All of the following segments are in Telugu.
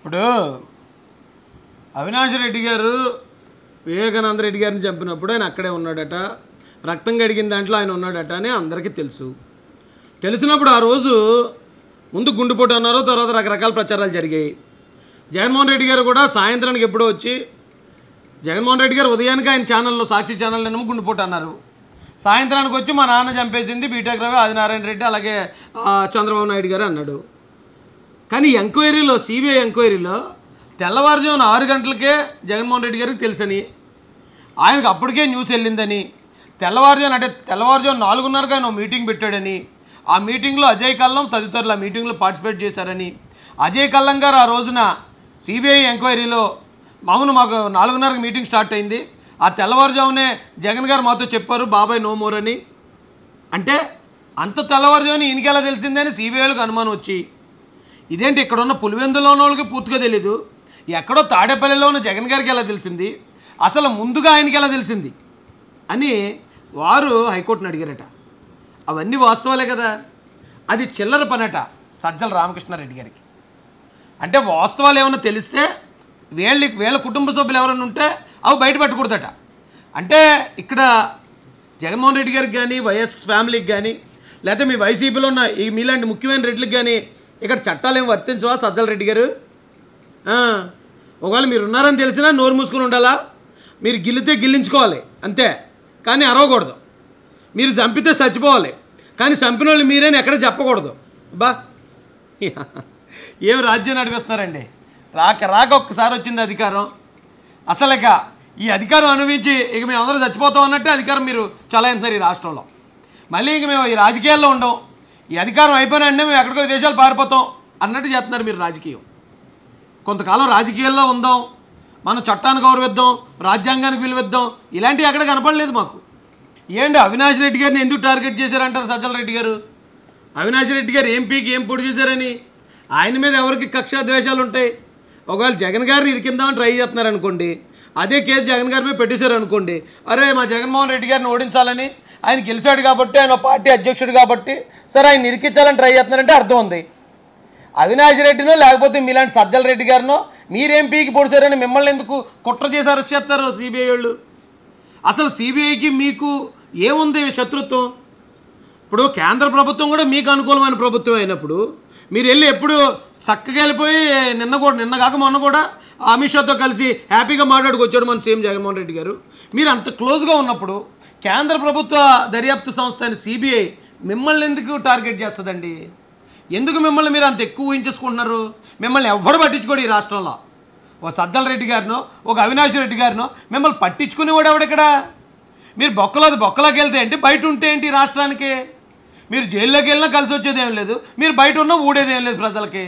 ఇప్పుడు అవినాష్ రెడ్డి గారు వివేకానంద రెడ్డి గారిని చంపినప్పుడు ఆయన అక్కడే ఉన్నాడట రక్తం గడిగిన దాంట్లో ఆయన ఉన్నాడట అని అందరికీ తెలుసు తెలిసినప్పుడు ఆ రోజు ముందు గుండుపోటు అన్నారు తర్వాత రకరకాల ప్రచారాలు జరిగాయి జగన్మోహన్ రెడ్డి గారు కూడా సాయంత్రానికి ఎప్పుడో వచ్చి జగన్మోహన్ రెడ్డి గారు ఉదయానికి ఆయన ఛానల్లో సాక్షి ఛానల్లో గుండుపోటు అన్నారు సాయంత్రానికి వచ్చి మా నాన్న చంపేసింది బీటెక్ రవి ఆదినారాయణ రెడ్డి అలాగే చంద్రబాబు నాయుడు గారు అన్నాడు కానీ ఎంక్వైరీలో సిబిఐ ఎంక్వైరీలో తెల్లవారుజామున ఆరు గంటలకే జగన్మోహన్ రెడ్డి గారికి తెలుసని ఆయనకు అప్పటికే న్యూస్ వెళ్ళిందని తెల్లవారుజామున అంటే తెల్లవారుజామున నాలుగున్నరకు ఆయన మీటింగ్ పెట్టాడని ఆ మీటింగ్లో అజయ్ కల్లం తదితరులు ఆ మీటింగ్లో పార్టిసిపేట్ చేశారని అజయ్ కల్లం గారు ఆ రోజున సిబిఐ ఎంక్వైరీలో మామూలు మాకు నాలుగున్నరకు మీటింగ్ స్టార్ట్ అయింది ఆ తెల్లవారుజామునే జగన్ గారు మాతో చెప్పారు బాబాయ్ నో మోర్ అని అంటే అంత తెల్లవారుజామున ఈయనకెలా తెలిసిందని సిబిఐలకు అనుమానం వచ్చి ఇదేంటి ఇక్కడ ఉన్న పులివెందులో వాళ్ళకి పూర్తిగా తెలీదు ఎక్కడో తాడేపల్లిలో ఉన్న జగన్ గారికి ఎలా తెలిసింది అసలు ముందుగా ఆయనకి ఎలా తెలిసింది అని వారు హైకోర్టును అడిగారట అవన్నీ వాస్తవాలే కదా అది చిల్లర పనట సజ్జల రామకృష్ణారెడ్డి గారికి అంటే వాస్తవాలు ఏమైనా తెలిస్తే వీళ్ళ వీళ్ళ కుటుంబ సభ్యులు ఎవరైనా ఉంటే అవి బయట పెట్టకూడదట అంటే ఇక్కడ జగన్మోహన్ రెడ్డి గారికి కానీ వైఎస్ ఫ్యామిలీకి కానీ లేకపోతే మీ వైసీపీలో ఉన్న ఈ మీలాంటి ముఖ్యమైన రెడ్లకు కానీ ఇక్కడ చట్టాలు ఏం వర్తించవా సజ్జల రెడ్డి గారు ఒకవేళ మీరు ఉన్నారని తెలిసినా నోరు మూసుకుని ఉండాలా మీరు గిల్లితే గిల్లించుకోవాలి అంతే కానీ అరవకూడదు మీరు చంపితే చచ్చిపోవాలి కానీ చంపిన వాళ్ళు మీరేని ఎక్కడ చెప్పకూడదు బా ఏం రాజ్యం నడిపిస్తున్నారండి రాక రాక ఒక్కసారి వచ్చింది అధికారం అసలు ఇక ఈ అధికారం అనుభవించి ఇక మేము అందరూ చచ్చిపోతాం అన్నట్టే అధికారం మీరు చలాయిస్తున్నారు ఈ రాష్ట్రంలో మళ్ళీ ఇక మేము ఈ రాజకీయాల్లో ఉండవు ఈ అధికారం అయిపోయిన మేము ఎక్కడికో దేశాలు పారిపోతాం అన్నట్టు చేస్తున్నారు మీరు రాజకీయం కొంతకాలం రాజకీయాల్లో ఉందాం మన చట్టాన్ని గౌరవిద్దాం రాజ్యాంగానికి విలువిద్దాం ఇలాంటివి ఎక్కడ కనపడలేదు మాకు ఏంటి అవినాష్ రెడ్డి గారిని ఎందుకు టార్గెట్ చేశారంటారు సజ్జల రెడ్డి గారు అవినాష్ రెడ్డి గారు ఎంపీకి ఏం పొడి చేశారని ఆయన మీద ఎవరికి కక్షా ద్వేషాలు ఉంటాయి ఒకవేళ జగన్ గారిని ఇరికిందామని ట్రై చేస్తున్నారు అనుకోండి అదే కేసు జగన్ గారి మీద పెట్టేశారు అనుకోండి అరే మా జగన్మోహన్ రెడ్డి గారిని ఓడించాలని ఆయన గెలిచాడు కాబట్టి ఆయన పార్టీ అధ్యక్షుడు కాబట్టి సరే ఆయన నిరికించాలని ట్రై చేస్తున్నారంటే అర్థం ఉంది అవినాష్ రెడ్డినో లేకపోతే మీలాంటి సజ్జల రెడ్డి గారినో మీరేం పీకి పొడిచారని మిమ్మల్ని ఎందుకు కుట్ర చేసి అరెస్ట్ చేస్తారు సిబిఐ వాళ్ళు అసలు సిబిఐకి మీకు ఏముంది శత్రుత్వం ఇప్పుడు కేంద్ర ప్రభుత్వం కూడా మీకు అనుకూలమైన ప్రభుత్వం అయినప్పుడు మీరు వెళ్ళి ఎప్పుడు చక్కగా వెళ్ళిపోయి నిన్న కూడా నిన్న కాక మొన్న కూడా అమిత్ షాతో కలిసి హ్యాపీగా మాట్లాడుకొచ్చాడు మన సీఎం జగన్మోహన్ రెడ్డి గారు మీరు అంత క్లోజ్గా ఉన్నప్పుడు కేంద్ర ప్రభుత్వ దర్యాప్తు సంస్థ అయిన సిబిఐ మిమ్మల్ని ఎందుకు టార్గెట్ చేస్తుందండి ఎందుకు మిమ్మల్ని మీరు అంత ఎక్కువ ఊహించేసుకుంటున్నారు మిమ్మల్ని ఎవరు పట్టించుకోడు ఈ రాష్ట్రంలో ఒక సజ్జల రెడ్డి గారినో ఒక అవినాష్ రెడ్డి గారినో మిమ్మల్ని పట్టించుకునేవాడు ఎవడెక్కడ మీరు బొక్కలోది బొక్కలోకి వెళ్తే ఏంటి బయట ఉంటే ఏంటి రాష్ట్రానికి మీరు జైల్లోకి వెళ్ళినా కలిసి వచ్చేది ఏం లేదు మీరు బయట ఉన్నా ఊడేదేం లేదు ప్రజలకి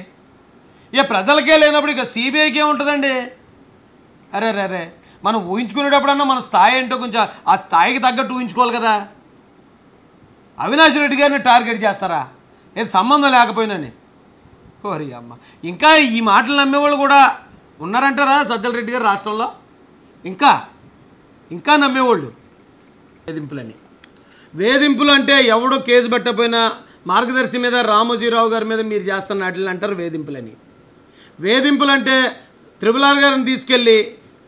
ఇక ప్రజలకే లేనప్పుడు ఇక సిబిఐకి ఏముంటుందండి అరే అరే అరే మనం ఊహించుకునేటప్పుడన్నా మన స్థాయి ఏంటో కొంచెం ఆ స్థాయికి తగ్గట్టు ఊహించుకోవాలి కదా అవినాష్ రెడ్డి గారిని టార్గెట్ చేస్తారా ఏది సంబంధం లేకపోయినని ఓరి అమ్మ ఇంకా ఈ మాటలు నమ్మేవాళ్ళు కూడా ఉన్నారంటారా సజ్జల రెడ్డి గారు రాష్ట్రంలో ఇంకా ఇంకా నమ్మేవాళ్ళు వేధింపులని వేధింపులు అంటే ఎవడో కేసు పెట్టకపోయినా మార్గదర్శి మీద రామోజీరావు గారి మీద మీరు చేస్తున్న వాటిని అంటారు వేధింపులని వేధింపులంటే త్రిపులార్ గారిని తీసుకెళ్ళి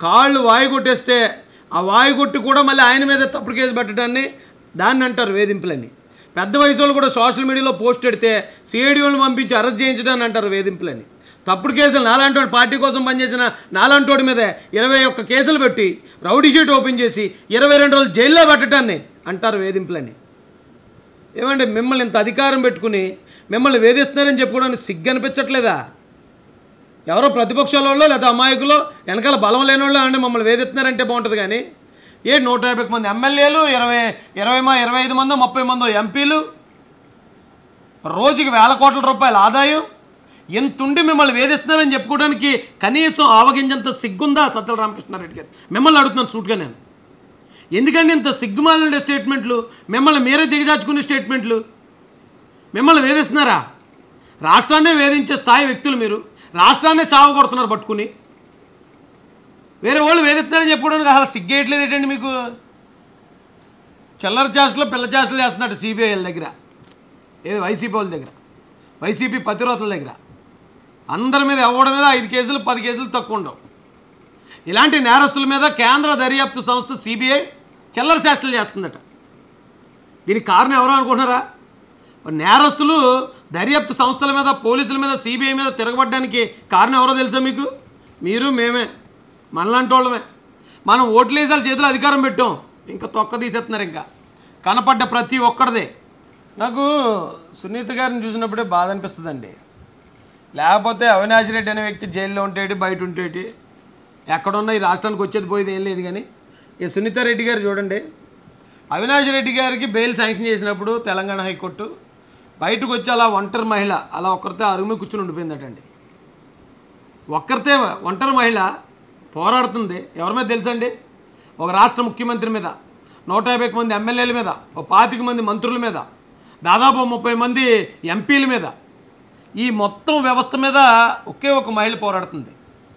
కాళ్ళు వాయి కొట్టేస్తే ఆ వాయి కొట్టి కూడా మళ్ళీ ఆయన మీద తప్పుడు కేసు పెట్టడాన్ని దాన్ని అంటారు వేధింపులని పెద్ద వయసు కూడా సోషల్ మీడియాలో పోస్ట్ పెడితే సిఐడి పంపించి అరెస్ట్ చేయించడాన్ని అంటారు వేధింపులని తప్పుడు కేసులు నాలాంటి పార్టీ కోసం పనిచేసిన నాలాంటి మీద ఇరవై ఒక్క కేసులు పెట్టి రౌడీ షీట్ ఓపెన్ చేసి ఇరవై రెండు రోజులు జైల్లో పెట్టడాన్ని అంటారు వేధింపులని ఏమంటే మిమ్మల్ని ఇంత అధికారం పెట్టుకుని మిమ్మల్ని వేధిస్తున్నారని చెప్పుకోవడానికి సిగ్గనిపించట్లేదా అనిపించట్లేదా ఎవరో ప్రతిపక్షాల వాళ్ళు లేదా అమాయకులు వెనకాల బలం లేని వాళ్ళు అండి మమ్మల్ని వేధిస్తున్నారంటే బాగుంటుంది కానీ ఏ నూట యాభై మంది ఎమ్మెల్యేలు ఇరవై ఇరవై మా ఇరవై ఐదు మందో ముప్పై మందో ఎంపీలు రోజుకి వేల కోట్ల రూపాయల ఆదాయం ఎంతుండి మిమ్మల్ని వేధిస్తున్నారని చెప్పుకోవడానికి కనీసం ఆవగింజంత సిగ్గుందా సత్యల రామకృష్ణారెడ్డి గారు మిమ్మల్ని అడుగుతున్నాను సూట్గా నేను ఎందుకండి ఇంత సిగ్గుమాలిన స్టేట్మెంట్లు మిమ్మల్ని మీరే దిగజాచుకునే స్టేట్మెంట్లు మిమ్మల్ని వేధిస్తున్నారా రాష్ట్రాన్నే వేధించే స్థాయి వ్యక్తులు మీరు రాష్ట్రాన్ని సాగు కొడుతున్నారు పట్టుకుని వేరే వాళ్ళు వేదిస్తున్నారని చెప్పుకోవడానికి అసలు సిగ్గేయట్లేదు ఏంటండి మీకు చిల్లర చేష్టలు పిల్ల చేష్టలు చేస్తున్నాడు సిబిఐల దగ్గర ఏది వైసీపీ వాళ్ళ దగ్గర వైసీపీ పతిరోతల దగ్గర అందరి మీద ఎవరి మీద ఐదు కేసులు పది కేసులు తక్కువ ఉండవు ఇలాంటి నేరస్తుల మీద కేంద్ర దర్యాప్తు సంస్థ సిబిఐ చిల్లర చేష్టలు చేస్తుందట దీనికి కారణం ఎవరు అనుకుంటున్నారా నేరస్తులు దర్యాప్తు సంస్థల మీద పోలీసుల మీద సిబిఐ మీద తిరగబడ్డానికి కారణం ఎవరో తెలుసా మీకు మీరు మేమే మనలాంటి వాళ్ళమే మనం ఓట్లు వేసాల అధికారం పెట్టాం ఇంకా తొక్క తీసేస్తున్నారు ఇంకా కనపడ్డ ప్రతి ఒక్కరిదే నాకు సునీత గారిని చూసినప్పుడే బాధ అనిపిస్తుందండి లేకపోతే అవినాష్ రెడ్డి అనే వ్యక్తి జైల్లో ఉండేటి బయట ఉండేటి ఎక్కడున్నా ఈ రాష్ట్రానికి వచ్చేది పోయేది ఏం లేదు కానీ ఈ సునీత రెడ్డి గారు చూడండి అవినాష్ రెడ్డి గారికి బెయిల్ శాంక్షన్ చేసినప్పుడు తెలంగాణ హైకోర్టు బయటకు వచ్చి అలా ఒంటరి మహిళ అలా ఒక్కరితే అరుగు కూర్చుని ఉండిపోయిందటండి ఒక్కరితే ఒంటరి మహిళ పోరాడుతుంది ఎవరి మీద తెలుసండి ఒక రాష్ట్ర ముఖ్యమంత్రి మీద నూట యాభై మంది ఎమ్మెల్యేల మీద ఒక పాతిక మంది మంత్రుల మీద దాదాపు ముప్పై మంది ఎంపీల మీద ఈ మొత్తం వ్యవస్థ మీద ఒకే ఒక మహిళ పోరాడుతుంది